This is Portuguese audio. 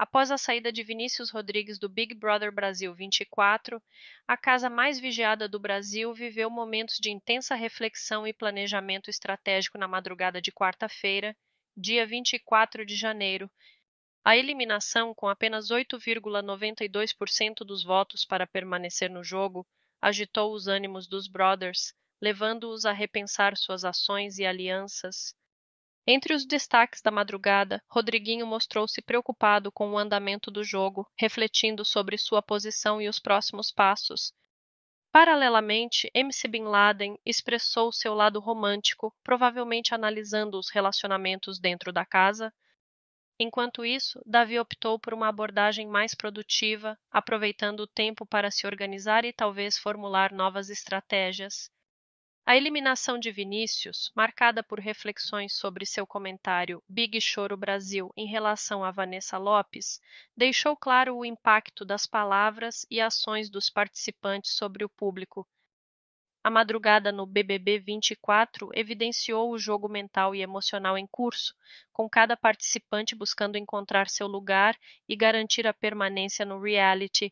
Após a saída de Vinícius Rodrigues do Big Brother Brasil 24, a casa mais vigiada do Brasil viveu momentos de intensa reflexão e planejamento estratégico na madrugada de quarta-feira, dia 24 de janeiro. A eliminação, com apenas 8,92% dos votos para permanecer no jogo, agitou os ânimos dos brothers, levando-os a repensar suas ações e alianças, entre os destaques da madrugada, Rodriguinho mostrou-se preocupado com o andamento do jogo, refletindo sobre sua posição e os próximos passos. Paralelamente, MC Bin Laden expressou seu lado romântico, provavelmente analisando os relacionamentos dentro da casa. Enquanto isso, Davi optou por uma abordagem mais produtiva, aproveitando o tempo para se organizar e talvez formular novas estratégias. A eliminação de Vinícius, marcada por reflexões sobre seu comentário Big Choro Brasil em relação a Vanessa Lopes, deixou claro o impacto das palavras e ações dos participantes sobre o público. A madrugada no BBB 24 evidenciou o jogo mental e emocional em curso, com cada participante buscando encontrar seu lugar e garantir a permanência no reality